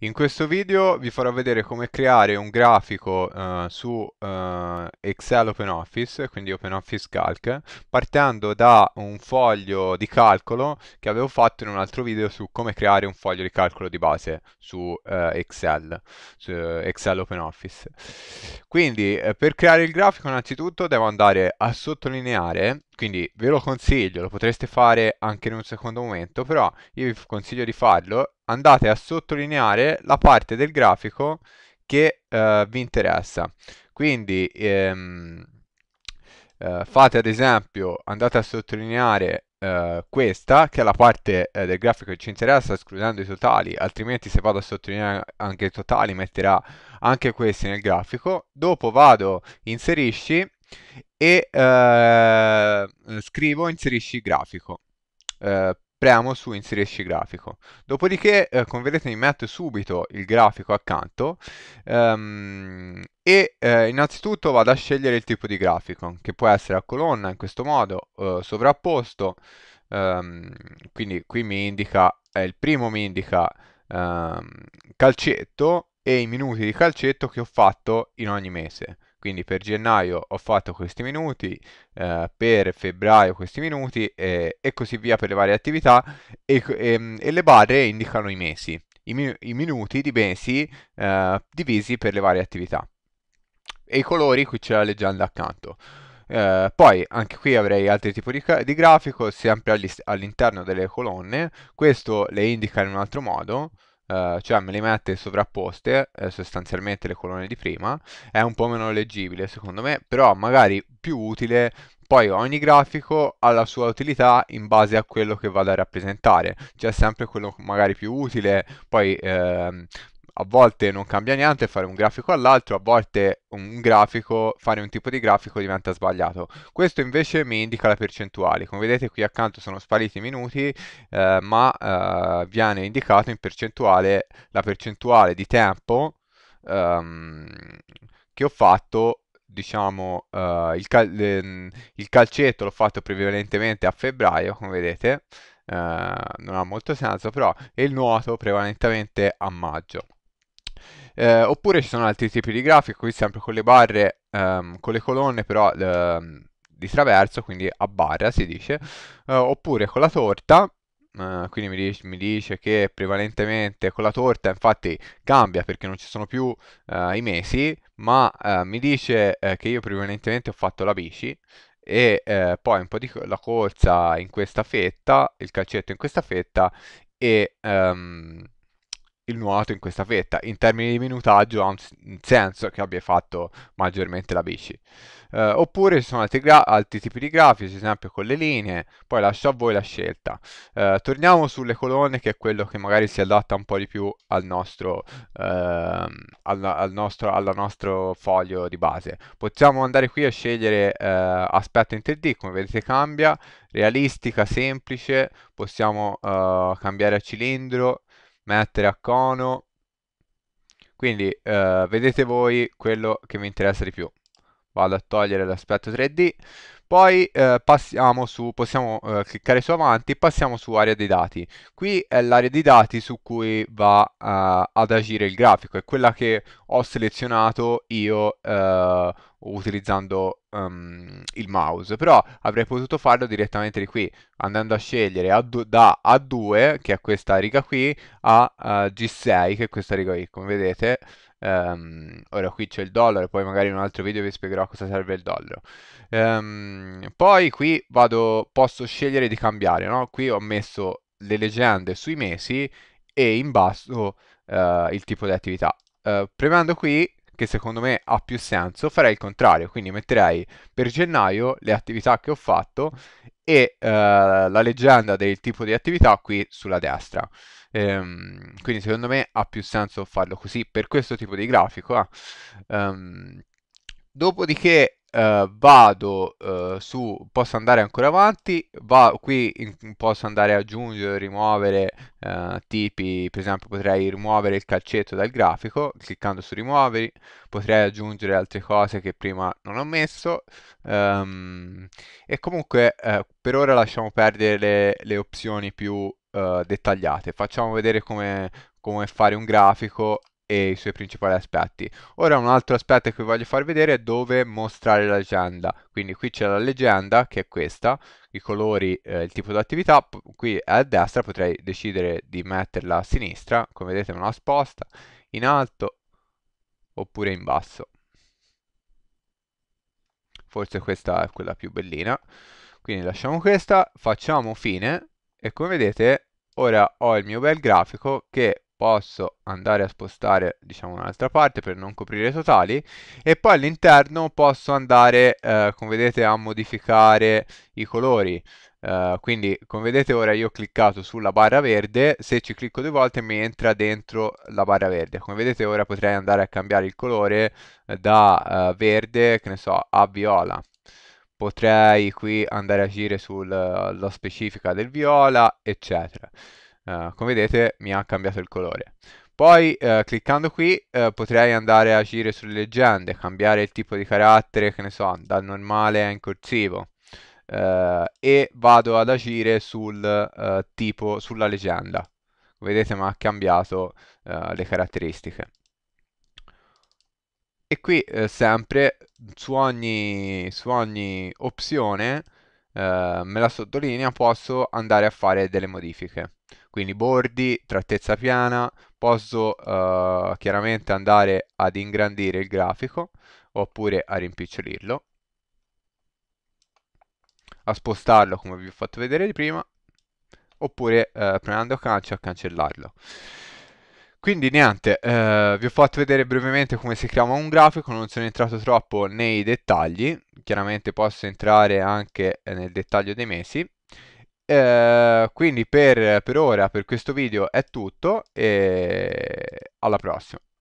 In questo video vi farò vedere come creare un grafico eh, su eh, Excel OpenOffice, quindi OpenOffice Calc, partendo da un foglio di calcolo che avevo fatto in un altro video su come creare un foglio di calcolo di base su eh, Excel, su Excel OpenOffice. Quindi eh, per creare il grafico innanzitutto devo andare a sottolineare quindi ve lo consiglio, lo potreste fare anche in un secondo momento, però io vi consiglio di farlo. Andate a sottolineare la parte del grafico che eh, vi interessa. Quindi ehm, eh, fate ad esempio, andate a sottolineare eh, questa, che è la parte eh, del grafico che ci interessa, escludendo i totali, altrimenti se vado a sottolineare anche i totali metterà anche questi nel grafico. Dopo vado, inserisci e eh, eh, scrivo inserisci grafico. Eh, Premo su inserisci grafico. Dopodiché eh, come vedete mi metto subito il grafico accanto ehm, e eh, innanzitutto vado a scegliere il tipo di grafico che può essere a colonna in questo modo, eh, sovrapposto, ehm, quindi qui mi indica, eh, il primo mi indica ehm, calcetto e i minuti di calcetto che ho fatto in ogni mese. Quindi per gennaio ho fatto questi minuti, eh, per febbraio questi minuti eh, e così via per le varie attività e, e, ehm, e le barre indicano i mesi, i, i minuti di mesi eh, divisi per le varie attività. E i colori qui c'è la leggenda accanto. Eh, poi anche qui avrei altri tipi di, di grafico, sempre all'interno delle colonne, questo le indica in un altro modo, eh, cioè me le mette sovrapposte eh, sostanzialmente le colonne di prima è un po' meno leggibile secondo me però magari più utile poi ogni grafico ha la sua utilità in base a quello che vado a rappresentare c'è sempre quello magari più utile poi ehm, a volte non cambia niente fare un grafico all'altro, a volte un grafico, fare un tipo di grafico diventa sbagliato. Questo invece mi indica la percentuale, come vedete qui accanto sono spariti i minuti, eh, ma eh, viene indicato in percentuale la percentuale di tempo ehm, che ho fatto diciamo uh, il, cal ehm, il, calcetto l'ho fatto prevalentemente a febbraio come vedete uh, non ha molto senso però e il nuoto prevalentemente a maggio eh, oppure ci sono altri tipi di grafico, qui sempre con le barre, ehm, con le colonne però ehm, di traverso, quindi a barra si dice, eh, oppure con la torta, Uh, quindi mi dice, mi dice, che prevalentemente con la torta infatti cambia perché non ci sono più uh, i mesi, ma uh, mi dice che io prevalentemente ho fatto la bici e poi un po' di la corsa in questa fetta, il calcetto in questa fetta e um, il nuoto in questa fetta. In termini di minutaggio ha un senso che abbia fatto maggiormente la bici. Eh, oppure ci sono altri, altri, tipi di grafici, ad esempio con le linee, poi lascio a voi la scelta. Eh, torniamo sulle colonne che è quello che magari si adatta un po' di più al nostro, eh, al, al nostro, al nostro foglio di base. Possiamo andare qui a scegliere eh, aspetto in 3D, come vedete cambia, realistica, semplice, possiamo eh, cambiare a cilindro, mettere a cono quindi eh, vedete voi quello che mi interessa di più vado a togliere l'aspetto 3D, poi eh, passiamo su, possiamo eh, cliccare su avanti, passiamo su area dei dati. Qui è l'area dei dati su cui va eh, ad agire il grafico, è quella che ho selezionato io eh, utilizzando um, il mouse, però avrei potuto farlo direttamente di qui, andando a scegliere a da A2, che è questa riga qui, a uh, eh, G6, che è questa riga qui, come vedete, Um, ora qui c'è il dollaro, poi magari in un altro video vi spiegherò a cosa serve il dollaro. Um, poi qui vado, posso scegliere di cambiare, no? Qui ho messo le leggende sui mesi e in basso uh, il tipo di attività. Uh, premendo qui, che secondo me ha più senso, farei il contrario, quindi metterei per gennaio le attività che ho fatto e uh, la leggenda del tipo di attività qui sulla destra. Ehm, quindi secondo me ha più senso farlo così per questo tipo di grafico. Eh? Ehm, dopodiché Uh, vado uh, su, posso andare ancora avanti, va, qui in, posso andare a aggiungere, rimuovere uh, tipi, per esempio potrei rimuovere il calcetto dal grafico, cliccando su rimuoveri, potrei aggiungere altre cose che prima non ho messo, um, e comunque per ora lasciamo perdere le, le opzioni più dettagliate, facciamo vedere come, come fare un grafico e i suoi principali aspetti. Ora un altro aspetto che voglio far vedere è dove mostrare la leggenda. Quindi qui c'è la leggenda, che è questa, i colori, eh, il tipo di attività. Qui a destra potrei decidere di metterla a sinistra, come vedete me la sposta, in alto oppure in basso. Forse questa è quella più bellina. Quindi lasciamo questa, facciamo fine e come vedete ora ho il mio bel grafico che posso andare a spostare diciamo un'altra parte per non coprire i totali e poi all'interno posso andare eh, come vedete a modificare i colori eh, quindi come vedete ora io ho cliccato sulla barra verde se ci clicco due volte mi entra dentro la barra verde come vedete ora potrei andare a cambiare il colore eh, da eh, verde che ne so a viola potrei qui andare a agire sulla specifica del viola eccetera eh, come vedete mi ha cambiato il colore. Poi uh, cliccando qui uh, potrei andare a agire sulle leggende, cambiare il tipo di carattere, che ne so, dal normale a in corsivo. e vado ad agire sul tipo, sulla leggenda. Vedete mi ha cambiato le caratteristiche. E qui sempre su ogni, su ogni opzione, me la sottolinea, posso andare a fare delle modifiche quindi bordi, trattezza piana, posso eh, chiaramente andare ad ingrandire il grafico oppure a rimpicciolirlo, a spostarlo come vi ho fatto vedere prima, oppure eh, premendo calcio a cancellarlo. Quindi niente, eh, vi ho fatto vedere brevemente come si chiama un grafico, non sono entrato troppo nei dettagli, chiaramente posso entrare anche nel dettaglio dei mesi, eh, quindi per, per ora, per questo video è tutto e alla prossima.